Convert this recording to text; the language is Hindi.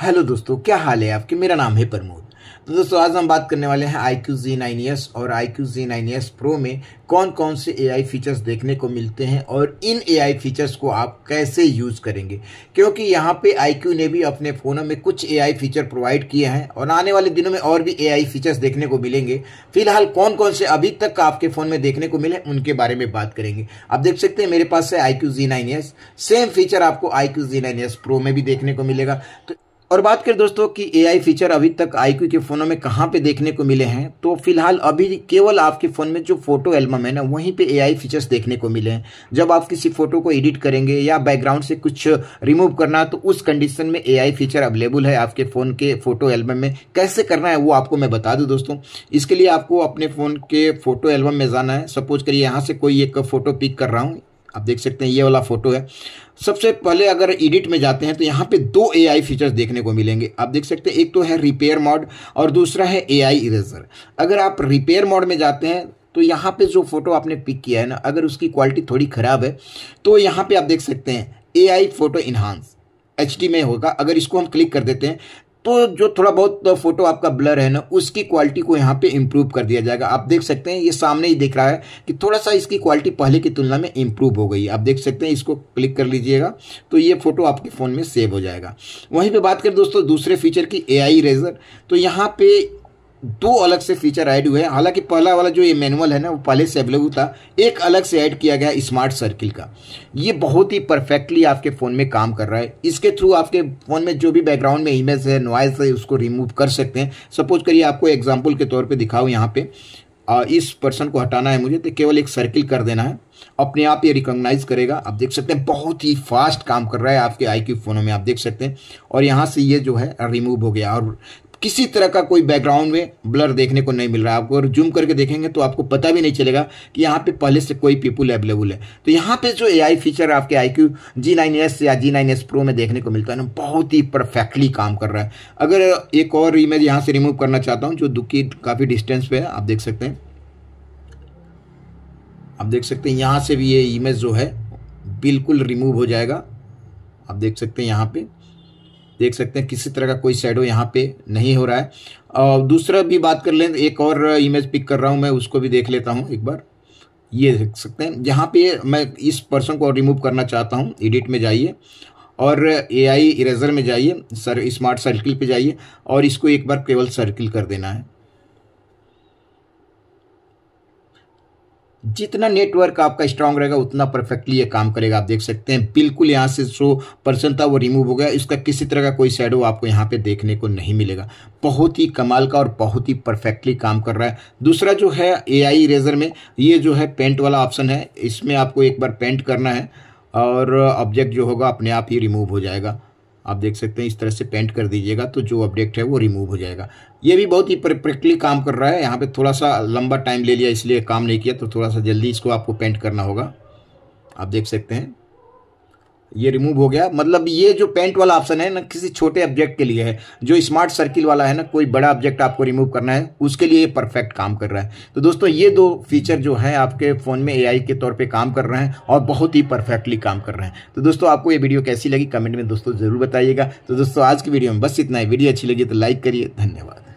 हेलो दोस्तों क्या हाल है आपके मेरा नाम है प्रमोद तो दोस्तों आज हम बात करने वाले हैं I Q G nine S और I Q G nine S pro में कौन कौन से ए आई फीचर्स देखने को मिलते हैं और इन ए आई फीचर्स को आप कैसे यूज़ करेंगे क्योंकि यहाँ पे आई क्यू ने भी अपने फ़ोनों में कुछ ए आई फीचर प्रोवाइड किए हैं और आने वाले दिनों में और भी ए आई फीचर्स देखने को मिलेंगे फिलहाल कौन कौन से अभी तक आपके फ़ोन में देखने को मिले उनके बारे में बात करेंगे आप देख सकते हैं मेरे पास है I Q G nine S same feature आपको I Q G nine S pro में भी देखने को मिलेगा तो और बात करें दोस्तों कि एआई फीचर अभी तक आईक्यू के फ़ोनों में कहाँ पे देखने को मिले हैं तो फिलहाल अभी केवल आपके फ़ोन में जो फोटो एल्बम है ना वहीं पे एआई फीचर्स देखने को मिले हैं जब आप किसी फोटो को एडिट करेंगे या बैकग्राउंड से कुछ रिमूव करना तो उस कंडीशन में एआई फीचर अवेलेबल है आपके फ़ोन के फोटो एल्बम में कैसे करना है वो आपको मैं बता दूँ दोस्तों इसके लिए आपको अपने फ़ोन के फोटो एल्बम में जाना है सपोज करिए यहाँ से कोई एक फ़ोटो पिक कर रहा हूँ आप देख सकते हैं ये वाला फोटो है सबसे पहले अगर एडिट में जाते हैं तो यहाँ पे दो एआई फीचर्स देखने को मिलेंगे आप देख सकते हैं एक तो है रिपेयर मॉड और दूसरा है एआई इरेजर अगर आप रिपेयर मॉड में जाते हैं तो यहाँ पे जो फोटो आपने पिक किया है ना अगर उसकी क्वालिटी थोड़ी ख़राब है तो यहाँ पे आप देख सकते हैं आई फोटो इन्हांस एच में होगा अगर इसको हम क्लिक कर देते हैं तो जो थोड़ा बहुत तो फोटो आपका ब्लर है ना उसकी क्वालिटी को यहाँ पे इम्प्रूव कर दिया जाएगा आप देख सकते हैं ये सामने ही दिख रहा है कि थोड़ा सा इसकी क्वालिटी पहले की तुलना में इम्प्रूव हो गई है आप देख सकते हैं इसको क्लिक कर लीजिएगा तो ये फोटो आपके फ़ोन में सेव हो जाएगा वहीं पर बात करें दोस्तों दूसरे फीचर की ए आई रेजर तो यहाँ पे दो अलग से फीचर ऐड हुए हैं हालांकि पहला वाला जो ये मैनुअल है ना वो पहले से अवेलेबल था एक अलग से ऐड किया गया स्मार्ट सर्किल का ये बहुत ही परफेक्टली आपके फ़ोन में काम कर रहा है इसके थ्रू आपके फ़ोन में जो भी बैकग्राउंड में इमेज है नॉइज है उसको रिमूव कर सकते हैं सपोज करिए आपको एग्जाम्पल के तौर पर दिखाओ यहाँ पे इस पर्सन को हटाना है मुझे तो केवल एक सर्किल कर देना है अपने आप ये रिकॉग्नाइज करेगा आप देख सकते हैं बहुत ही फास्ट काम कर रहा है आपके आई फोनों में आप देख सकते हैं और यहाँ से ये जो है रिमूव हो गया और किसी तरह का कोई बैकग्राउंड में ब्लर देखने को नहीं मिल रहा है आपको और जूम करके देखेंगे तो आपको पता भी नहीं चलेगा कि यहाँ पे पहले से कोई पीपुल अवेलेबल है तो यहाँ पे जो एआई फीचर आपके I Q G nine S या जी नाइन एस प्रो में देखने को मिलता है ना बहुत ही परफेक्टली काम कर रहा है अगर एक और इमेज यहाँ से रिमूव करना चाहता हूँ जो दुखी काफ़ी डिस्टेंस पर है आप देख सकते हैं आप देख सकते हैं यहाँ से भी ये इमेज जो है बिल्कुल रिमूव हो जाएगा आप देख सकते हैं यहाँ पर देख सकते हैं किसी तरह का कोई शेडो यहाँ पे नहीं हो रहा है और दूसरा भी बात कर लें एक और इमेज पिक कर रहा हूँ मैं उसको भी देख लेता हूँ एक बार ये देख सकते हैं यहाँ पे मैं इस पर्सन को रिमूव करना चाहता हूँ एडिट में जाइए और ए आई इरेजर में जाइए सर स्मार्ट सर्किल पे जाइए और इसको एक बार केवल सर्किल कर देना है जितना नेटवर्क आपका स्ट्रांग रहेगा उतना परफेक्टली ये काम करेगा आप देख सकते हैं बिल्कुल यहाँ से सो परसेंट था वो रिमूव हो गया इसका किसी तरह का कोई शेडो आपको यहाँ पे देखने को नहीं मिलेगा बहुत ही कमाल का और बहुत ही परफेक्टली काम कर रहा है दूसरा जो है ए आई इरेजर में ये जो है पेंट वाला ऑप्शन है इसमें आपको एक बार पेंट करना है और ऑब्जेक्ट जो होगा अपने आप ही रिमूव हो जाएगा आप देख सकते हैं इस तरह से पेंट कर दीजिएगा तो जो ऑब्जेक्ट है वो रिमूव हो जाएगा ये भी बहुत ही प्रैक्टिकली काम कर रहा है यहाँ पे थोड़ा सा लंबा टाइम ले लिया इसलिए काम नहीं किया तो थोड़ा सा जल्दी इसको आपको पेंट करना होगा आप देख सकते हैं ये रिमूव हो गया मतलब ये जो पेंट वाला ऑप्शन है ना किसी छोटे ऑब्जेक्ट के लिए है जो स्मार्ट सर्किल वाला है ना कोई बड़ा ऑब्जेक्ट आपको रिमूव करना है उसके लिए ये परफेक्ट काम कर रहा है तो दोस्तों ये दो फीचर जो हैं आपके फ़ोन में एआई के तौर पे काम कर रहे हैं और बहुत ही परफेक्टली काम कर रहे हैं तो दोस्तों आपको ये वीडियो कैसी लगी कमेंट में दोस्तों ज़रूर बताइएगा तो दोस्तों आज की वीडियो में बस इतना ही वीडियो अच्छी लगी तो लाइक करिए धन्यवाद